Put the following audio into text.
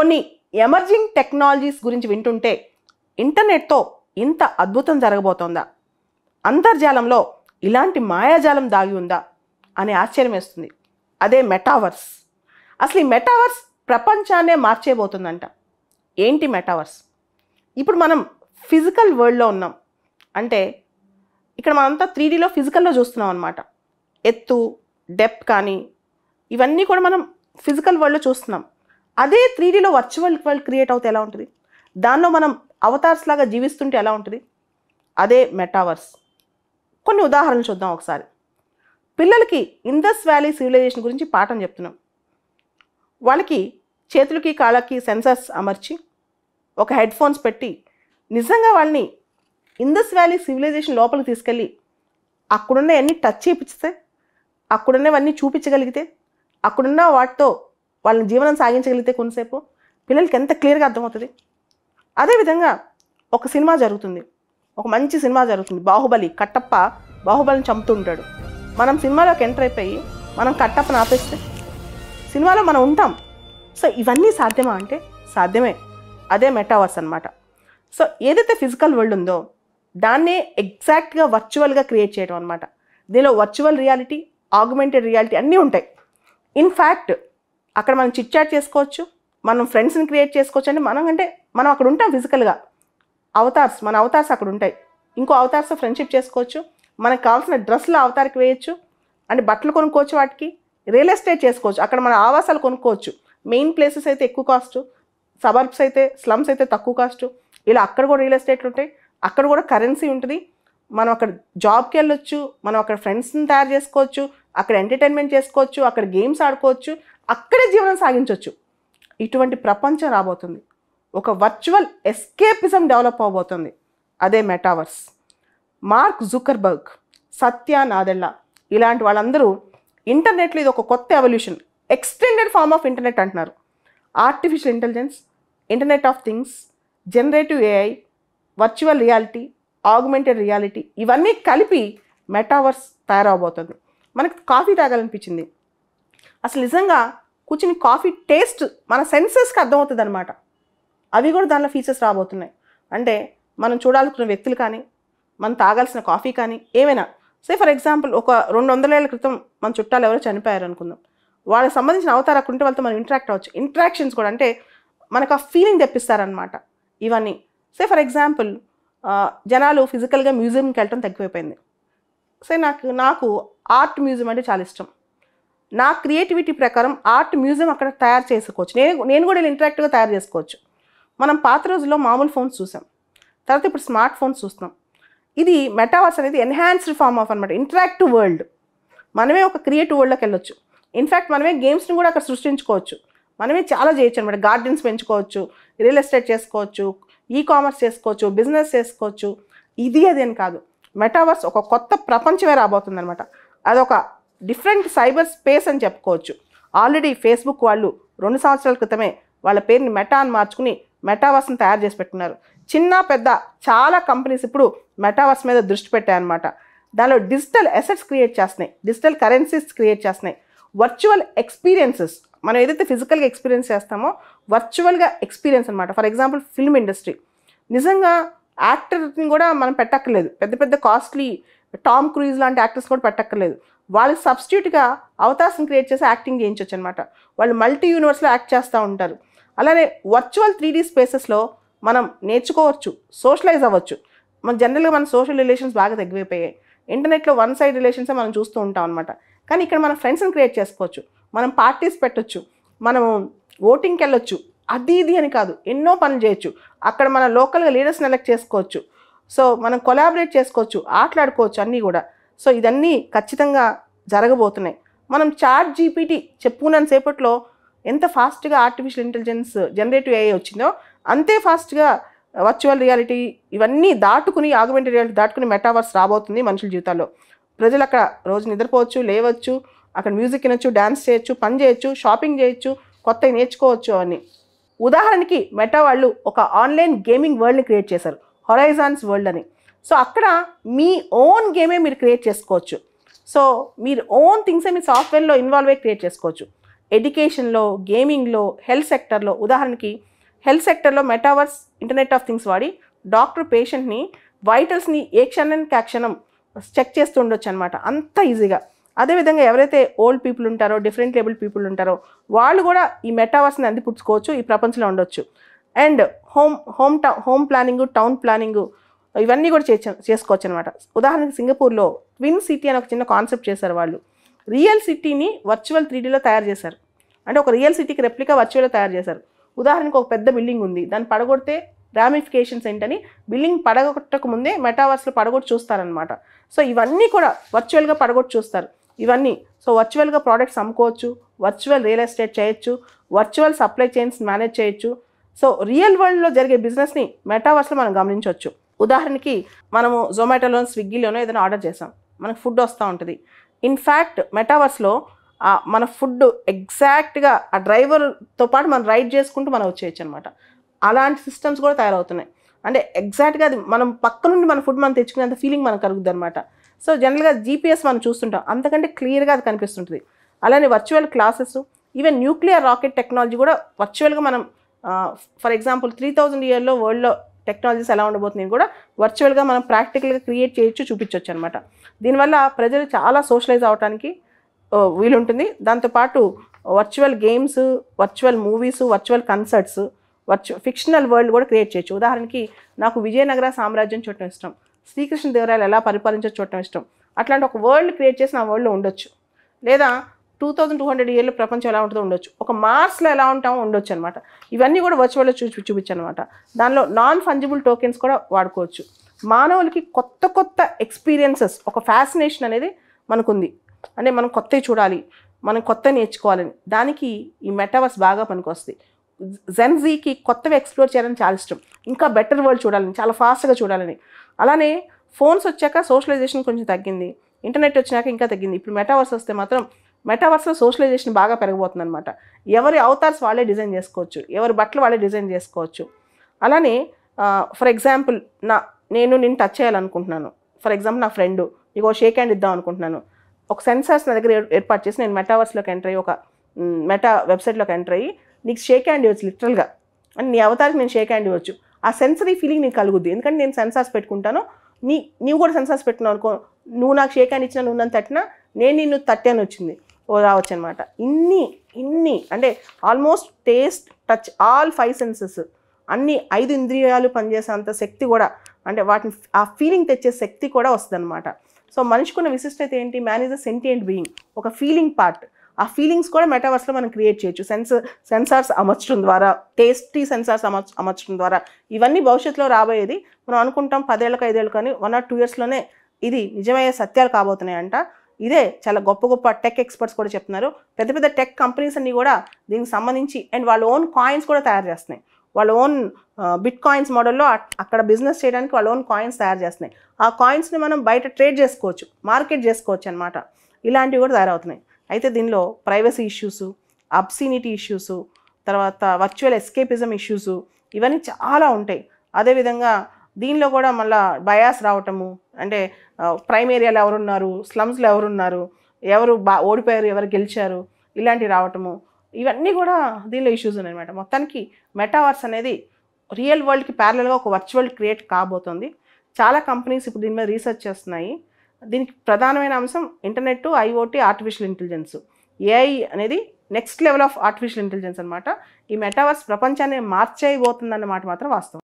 కొన్ని emerging technologies గురించి వింటుంటే ఇంటర్నెట్తో ఇంత అద్భుతం జరగబోతోందా అంతర్జాలంలో ఇలాంటి మాయాజాలం దాగి ఉందా అనే ఆశ్చర్యం వేస్తుంది అదే మెటావర్స్ అసలు ఈ మెటావర్స్ ప్రపంచాన్నే మార్చేయబోతుందంట ఏంటి మెటావర్స్ ఇప్పుడు మనం ఫిజికల్ వరల్డ్లో ఉన్నాం అంటే ఇక్కడ మనంతా త్రీ డీలో ఫిజికల్లో చూస్తున్నాం అనమాట ఎత్తు డెప్ కానీ ఇవన్నీ కూడా మనం ఫిజికల్ వరల్డ్లో చూస్తున్నాం అదే త్రీడీలో వర్చువల్ వరల్డ్ క్రియేట్ అవుతే ఎలా ఉంటుంది దానిలో మనం అవతార్స్ లాగా జీవిస్తుంటే ఎలా ఉంటుంది అదే మెటావర్స్ కొన్ని ఉదాహరణలు చూద్దాం ఒకసారి పిల్లలకి ఇందస్ వ్యాలీ సివిలైజేషన్ గురించి పాఠం చెప్తున్నాం వాళ్ళకి చేతులకి కాళ్ళకి సెన్సర్స్ అమర్చి ఒక హెడ్ ఫోన్స్ పెట్టి నిజంగా వాళ్ళని ఇందస్ వ్యాలీ సివిలైజేషన్ లోపలికి తీసుకెళ్ళి అక్కడున్నవన్నీ టచ్ చేయించితే అక్కడున్నవన్నీ చూపించగలిగితే అక్కడున్న వాటితో వాళ్ళని జీవనం సాగించగలిగితే కొంతసేపు పిల్లలకి ఎంత క్లియర్గా అర్థమవుతుంది అదేవిధంగా ఒక సినిమా జరుగుతుంది ఒక మంచి సినిమా జరుగుతుంది బాహుబలి కట్టప్ప బాహుబలిని చంపుతుంటాడు మనం సినిమాలోకి ఎంటర్ అయిపోయి మనం కట్టప్పని ఆపేస్తే సినిమాలో మనం ఉంటాం సో ఇవన్నీ సాధ్యమా అంటే సాధ్యమే అదే మెటావర్స్ అనమాట సో ఏదైతే ఫిజికల్ వరల్డ్ ఉందో దాన్నే ఎగ్జాక్ట్గా వర్చువల్గా క్రియేట్ చేయడం అనమాట దీనిలో వర్చువల్ రియాలిటీ ఆగ్మెంటెడ్ రియాలిటీ అన్నీ ఉంటాయి ఇన్ఫ్యాక్ట్ అక్కడ మనం చిట్ చాట్ చేసుకోవచ్చు మనం ఫ్రెండ్స్ని క్రియేట్ చేసుకోవచ్చు అంటే మనం అంటే మనం అక్కడ ఉంటాం ఫిజికల్గా అవతార్స్ మన అవతార్స్ అక్కడ ఉంటాయి ఇంకో అవతార్స్తో ఫ్రెండ్షిప్ చేసుకోవచ్చు మనకు కావాల్సిన డ్రెస్సులు అవతారికి వేయచ్చు అంటే బట్టలు కొనుక్కోవచ్చు వాటికి రియల్ ఎస్టేట్ చేసుకోవచ్చు అక్కడ మన ఆవాసాలు కొనుక్కోవచ్చు మెయిన్ ప్లేసెస్ అయితే ఎక్కువ కాస్ట్ సబర్బ్స్ అయితే స్లమ్స్ అయితే తక్కువ కాస్ట్ ఇలా అక్కడ కూడా రియల్ ఎస్టేట్లు ఉంటాయి అక్కడ కూడా కరెన్సీ ఉంటుంది మనం అక్కడ జాబ్కి వెళ్ళొచ్చు మనం అక్కడ ఫ్రెండ్స్ని తయారు చేసుకోవచ్చు అక్కడ ఎంటర్టైన్మెంట్ చేసుకోవచ్చు అక్కడ గేమ్స్ ఆడుకోవచ్చు అక్కడే జీవనం సాగించవచ్చు ఇటువంటి ప్రపంచం రాబోతుంది ఒక వర్చువల్ ఎస్కేపిజం డెవలప్ అవబోతుంది అదే metaverse Mark Zuckerberg Satya Nadella ఇలాంటి వాళ్ళందరూ ఇంటర్నెట్లో ఇది ఒక కొత్త evolution extended form of internet అంటున్నారు artificial intelligence internet of things generative AI virtual reality augmented reality ఇవన్నీ కలిపి మెటావర్స్ తయారవబోతుంది మనకు కాఫీ తాగాలనిపించింది అసలు నిజంగా కూర్చుని కాఫీ టేస్ట్ మన సెన్సెస్కి అర్థమవుతుంది అనమాట అవి కూడా దానిలో ఫీచర్స్ రాబోతున్నాయి అంటే మనం చూడాల్సిన వ్యక్తులు కానీ మనం తాగాల్సిన కాఫీ కానీ ఏమైనా సే ఫర్ ఎగ్జాంపుల్ ఒక రెండు వందల ఏళ్ళ క్రితం మన చుట్టాలు ఎవరో చనిపోయారు అనుకుందాం వాళ్ళకి సంబంధించిన అవతార కుంటే వాళ్ళతో మనం ఇంటరాక్ట్ అవ్వచ్చు ఇంటరాక్షన్స్ కూడా అంటే మనకు ఆ ఫీలింగ్ తెప్పిస్తారనమాట ఇవన్నీ సే ఫర్ ఎగ్జాంపుల్ జనాలు ఫిజికల్గా మ్యూజియంకి వెళ్ళటం తగ్గిపోయింది సే నాకు నాకు ఆర్ట్ మ్యూజియం అంటే చాలా ఇష్టం నా క్రియేటివిటీ ప్రకారం ఆర్ట్ మ్యూజియం అక్కడ తయారు చేసుకోవచ్చు నేను నేను కూడా ఇంటరాక్ట్గా తయారు చేసుకోవచ్చు మనం పాత రోజుల్లో మామూలు ఫోన్స్ చూసాం తర్వాత ఇప్పుడు స్మార్ట్ ఫోన్స్ చూస్తున్నాం ఇది మెటావర్స్ అనేది ఎన్హాన్స్డ్ ఫామ్ ఆఫ్ అనమాట ఇంటరాక్టివ్ వరల్డ్ మనమే ఒక క్రియేటివ్ వరల్డ్లోకి వెళ్ళొచ్చు ఇన్ఫ్యాక్ట్ మనమే గేమ్స్ని కూడా అక్కడ సృష్టించుకోవచ్చు మనమే చాలా చేయొచ్చు అనమాట గార్డెన్స్ పెంచుకోవచ్చు రియల్ ఎస్టేట్ చేసుకోవచ్చు ఈ కామర్స్ చేసుకోవచ్చు బిజినెస్ చేసుకోవచ్చు ఇది అదేం కాదు మెటావర్స్ ఒక కొత్త ప్రపంచమే రాబోతుంది అనమాట అదొక డిఫరెంట్ సైబర్ స్పేస్ అని చెప్పుకోవచ్చు ఆల్రెడీ ఫేస్బుక్ వాళ్ళు రెండు సంవత్సరాల క్రితమే వాళ్ళ పేరుని మెటా అని మార్చుకుని మెటావర్స్ని తయారు చేసి పెట్టుకున్నారు చిన్న పెద్ద చాలా కంపెనీస్ ఇప్పుడు మెటావర్స్ మీద దృష్టి పెట్టాయన్నమాట దానిలో డిజిటల్ అసెట్స్ క్రియేట్ చేస్తున్నాయి డిజిటల్ కరెన్సీస్ క్రియేట్ చేస్తున్నాయి వర్చువల్ ఎక్స్పీరియన్సెస్ మనం ఏదైతే ఫిజికల్గా ఎక్స్పీరియన్స్ చేస్తామో వర్చువల్గా ఎక్స్పీరియన్స్ అనమాట ఫర్ ఎగ్జాంపుల్ ఫిల్మ్ ఇండస్ట్రీ నిజంగా యాక్టర్ని కూడా మనం పెట్టక్కర్లేదు పెద్ద పెద్ద కాస్ట్లీ టామ్ క్రూజ్ లాంటి యాక్టర్స్ కూడా పెట్టక్కర్లేదు వాళ్ళకి సబ్స్టిట్యూట్గా అవకాశం క్రియేట్ చేసి యాక్టింగ్ చేయించవచ్చు అనమాట వాళ్ళు మల్టీ యూనివర్స్లో యాక్ట్ చేస్తూ ఉంటారు అలానే వర్చువల్ త్రీ డీ స్పేసెస్లో మనం నేర్చుకోవచ్చు సోషలైజ్ అవ్వచ్చు మన జనరల్గా మన సోషల్ రిలేషన్స్ బాగా తగ్గిపోయాయి ఇంటర్నెట్లో వన్ సైడ్ రిలేషన్సే మనం చూస్తూ ఉంటాం అనమాట కానీ ఇక్కడ మనం ఫ్రెండ్స్ని క్రియేట్ చేసుకోవచ్చు మనం పార్టీస్ పెట్టచ్చు మనం ఓటింగ్కి వెళ్ళొచ్చు అది ఇది అని కాదు ఎన్నో పనులు చేయొచ్చు అక్కడ మన లోకల్గా లీడర్స్ని ఎలెక్ట్ చేసుకోవచ్చు సో మనం కొలాబరేట్ చేసుకోవచ్చు ఆటలాడుకోవచ్చు అన్నీ కూడా సో ఇదన్నీ ఖచ్చితంగా జరగబోతున్నాయి మనం చాట్ జీపీటీ చెప్పుకున్నాను సేపట్లో ఎంత ఫాస్ట్గా ఆర్టిఫిషియల్ ఇంటెలిజెన్స్ జనరేటివ్ ఏఐ వచ్చిందో అంతే ఫాస్ట్గా వర్చువల్ రియాలిటీ ఇవన్నీ దాటుకుని ఆగుమెంట్ రియాలిటీ దాటుకుని మెటావర్స్ రాబోతుంది మనుషుల జీవితాల్లో ప్రజలు అక్కడ రోజు నిద్రపోవచ్చు లేవచ్చు అక్కడ మ్యూజిక్ వినొచ్చు డ్యాన్స్ చేయొచ్చు పని చేయొచ్చు షాపింగ్ చేయొచ్చు కొత్త నేర్చుకోవచ్చు అని ఉదాహరణకి మెటా వాళ్ళు ఒక ఆన్లైన్ గేమింగ్ వరల్డ్ని క్రియేట్ చేశారు హొరైజాన్స్ వరల్డ్ అని సో అక్కడ మీ ఓన్ గేమే మీరు క్రియేట్ చేసుకోవచ్చు సో మీరు ఓన్ థింగ్సే మీ సాఫ్ట్వేర్లో ఇన్వాల్వ్ అయ్యి క్రియేట్ చేసుకోవచ్చు ఎడ్యుకేషన్లో గేమింగ్లో హెల్త్ సెక్టర్లో ఉదాహరణకి హెల్త్ సెక్టర్లో మెటావర్స్ ఇంటర్నెట్ ఆఫ్ థింగ్స్ వాడి డాక్టర్ పేషెంట్ని వైటల్స్ని ఏ క్షణానికి ఆ క్షణం చెక్ చేస్తూ ఉండొచ్చు అనమాట అంత ఈజీగా అదేవిధంగా ఎవరైతే ఓల్డ్ పీపుల్ ఉంటారో డిఫరెంట్ లేబుల్ పీపుల్ ఉంటారో వాళ్ళు కూడా ఈ మెటావర్స్ని అందిపుచ్చుకోవచ్చు ఈ ప్రపంచంలో ఉండొచ్చు and home home town home planning town planning ఇవన్నీ కూడా చేసుకోవచ్చు అనమాట ఉదాహరణకి సింగపూర్లో ట్విన్ సిటీ అని ఒక చిన్న కాన్సెప్ట్ చేశారు వాళ్ళు రియల్ సిటీని వర్చువల్ త్రీడీలో తయారు చేశారు అంటే ఒక రియల్ సిటీకి రెప్లికా వర్చువల్లో తయారు చేశారు ఉదాహరణకు ఒక పెద్ద బిల్డింగ్ ఉంది దాన్ని పడగొడితే రామిఫికేషన్స్ ఏంటని బిల్డింగ్ పడగొట్టక ముందే మెటావర్స్లో పడగొట్టు చూస్తారనమాట సో ఇవన్నీ కూడా వర్చువల్గా పడగొట్టు చూస్తారు ఇవన్నీ సో వర్చువల్గా ప్రోడక్ట్స్ అమ్ముకోవచ్చు వర్చువల్ రియల్ ఎస్టేట్ చేయొచ్చు వర్చువల్ సప్లై చైన్స్ మేనేజ్ చేయొచ్చు సో రియల్ వరల్డ్లో జరిగే బిజినెస్ని మెటావర్స్లో మనం గమనించవచ్చు ఉదాహరణకి మనము జొమాటోలోని స్విగ్గీలోనో ఏదైనా ఆర్డర్ చేసాం మనకు ఫుడ్ వస్తూ ఉంటుంది ఇన్ఫ్యాక్ట్ మెటావర్స్లో మన ఫుడ్ ఎగ్జాక్ట్గా ఆ డ్రైవర్తో పాటు మనం రైడ్ చేసుకుంటూ మనం వచ్చేయచ్చు అనమాట అలాంటి సిస్టమ్స్ కూడా తయారవుతున్నాయి అంటే ఎగ్జాక్ట్గా అది మనం పక్క నుండి మన ఫుడ్ మనం తెచ్చుకునేంత ఫీలింగ్ మనకు కలుగుద్ది అనమాట సో జనరల్గా జీపీఎస్ మనం చూస్తుంటాం అంతకంటే క్లియర్గా అది కనిపిస్తుంటుంది అలానే virtual classes even nuclear rocket technology కూడా వర్చువల్గా మనం ఫర్ ఎగ్జాంపుల్ త్రీ థౌజండ్ ఇయర్లో వరల్డ్లో టెక్నాలజీస్ ఎలా ఉండబోతున్నాయి కూడా వర్చువల్గా మనం ప్రాక్టికల్గా క్రియేట్ చేయొచ్చు చూపించవచ్చు అనమాట దీనివల్ల ప్రజలు చాలా సోషలైజ్ అవడానికి వీలుంటుంది దాంతోపాటు virtual games virtual movies virtual concerts వర్చు ఫిక్షనల్ వరల్డ్ కూడా క్రియేట్ చేయొచ్చు ఉదాహరణకి నాకు విజయనగర సామ్రాజ్యం చూడటం ఇష్టం శ్రీకృష్ణ దేవరాయలు ఎలా పరిపాలించో చూడటం ఇష్టం అట్లాంటి ఒక వరల్డ్ క్రియేట్ చేసి నా వరల్డ్లో ఉండొచ్చు లేదా టూ థౌజండ్ టూ హండ్రెడ్ ఇయర్లో ప్రపంచం ఎలా ఉంటుందో ఉండొచ్చు ఒక మార్స్లో ఎలా ఉంటామో ఉండొచ్చు అనమాట ఇవన్నీ కూడా వర్చువల్లో చూ చూపించు అనమాట దానిలో నాన్ ఫంజిబుల్ టోకెన్స్ కూడా వాడుకోవచ్చు మానవులకి కొత్త కొత్త ఎక్స్పీరియన్సెస్ ఒక ఫ్యాసినేషన్ అనేది మనకుంది అంటే మనం కొత్తవి చూడాలి మనం కొత్త నేర్చుకోవాలని దానికి ఈ మెటావర్స్ బాగా పనికొస్తుంది జెన్జీకి కొత్తవి ఎక్స్ప్లోర్ చేయాలని చాలా ఇష్టం ఇంకా బెటర్ వరల్డ్ చూడాలని చాలా ఫాస్ట్గా చూడాలని అలానే ఫోన్స్ వచ్చాక సోషలైజేషన్ కొంచెం తగ్గింది ఇంటర్నెట్ వచ్చినాక ఇంకా తగ్గింది ఇప్పుడు మెటావర్స్ వస్తే మాత్రం మెటావర్స్లో సోషలైజేషన్ బాగా పెరగబోతుంది అనమాట ఎవరి అవతార్స్ వాళ్ళే డిజైన్ చేసుకోవచ్చు ఎవరి బట్టలు వాళ్ళే డిజైన్ చేసుకోవచ్చు అలానే ఫర్ ఎగ్జాంపుల్ నా నేను నేను టచ్ చేయాలనుకుంటున్నాను ఫర్ ఎగ్జాంపుల్ నా ఫ్రెండ్ ఇగో షేక్ హ్యాండ్ ఇద్దాం అనుకుంటున్నాను ఒక సెన్సార్స్ నా దగ్గర ఏర్పాటు చేసి నేను మెటావర్స్లోకి ఎంటర్ అయ్యి ఒక మెటా వెబ్సైట్లోకి ఎంటర్ అయ్యి నీకు షేక్ హ్యాండ్ ఇవ్వచ్చు లిటరల్గా అని నీ అవతారికి నేను షేక్ హ్యాండ్ ఇవ్వచ్చు ఆ సెన్సరీ ఫీలింగ్ నీకు కలుగుద్ది ఎందుకంటే నేను సెన్సార్స్ పెట్టుకుంటాను నీ నీవు కూడా సెన్సార్స్ పెట్టుకున్నావు అనుకో నువ్వు నాకు షేక్ హ్యాండ్ ఇచ్చినా నువ్వు నన్ను తట్టినా నేను నిన్ను అని వచ్చింది రావచ్చు అనమాట ఇన్ని ఇన్ని అంటే almost taste touch all five senses అన్ని ఐదు ఇంద్రియాలు పనిచేసేంత శక్తి కూడా అంటే వాటిని ఆ ఫీలింగ్ తెచ్చే శక్తి కూడా వస్తుందన్నమాట సో మనిషికున్న విశిష్టత ఏంటి man is a sentient being ఒక ఫీలింగ్ పార్ట్ ఆ ఫీలింగ్స్ కూడా మెటావర్స్లో మనం క్రియేట్ చేయొచ్చు సెన్స్ సెన్సార్స్ అమర్చడం ద్వారా టేస్టీ సెన్సార్స్ అమర్ అమర్చడం ద్వారా ఇవన్నీ భవిష్యత్తులో రాబోయేది మనం అనుకుంటాం పదేళ్ళకి ఐదేళ్ళు కానీ వన్ ఆర్ టూ ఇయర్స్లోనే ఇది నిజమయ్యే సత్యాలు కాబోతున్నాయంట ఇదే చాలా గొప్ప గొప్ప టెక్ ఎక్స్పర్ట్స్ కూడా చెప్తున్నారు పెద్ద పెద్ద టెక్ కంపెనీస్ అన్నీ కూడా దీనికి సంబంధించి అండ్ వాళ్ళ ఓన్ కాయిన్స్ కూడా తయారు చేస్తున్నాయి వాళ్ళ ఓన్ బిట్ కాయిన్స్ మోడల్లో అక్కడ బిజినెస్ చేయడానికి వాళ్ళ ఓన్ కాయిన్స్ తయారు చేస్తున్నాయి ఆ కాయిన్స్ని మనం బయట ట్రేడ్ చేసుకోవచ్చు మార్కెట్ చేసుకోవచ్చు అనమాట ఇలాంటివి కూడా తయారవుతున్నాయి అయితే దీనిలో ప్రైవసీ ఇష్యూస్ అబ్సినిటీ ఇష్యూస్ తర్వాత వర్చువల్ ఎస్కేపిజం ఇష్యూస్ ఇవన్నీ చాలా ఉంటాయి అదేవిధంగా దీనిలో కూడా మళ్ళీ బయాస్ రావటము అంటే ప్రైమ్ ఏరియాలో ఎవరున్నారు స్లమ్స్లో ఎవరున్నారు ఎవరు బా ఓడిపోయారు ఎవరు గెలిచారు ఇలాంటివి రావటము ఇవన్నీ కూడా దీనిలో ఇష్యూస్ ఉన్నాయన్నమాట మొత్తానికి మెటావర్స్ అనేది రియల్ వరల్డ్కి ప్యారలల్గా ఒక వర్చువల్ క్రియేట్ కాబోతుంది చాలా కంపెనీస్ ఇప్పుడు దీని మీద రీసెర్చ్ చేస్తున్నాయి దీనికి ప్రధానమైన అంశం internet IoT artificial intelligence AI అనేది next level of artificial intelligence అనమాట ఈ మెటావర్స్ ప్రపంచాన్ని మార్చేయబోతుందన్నమాట మాత్రం వాస్తవం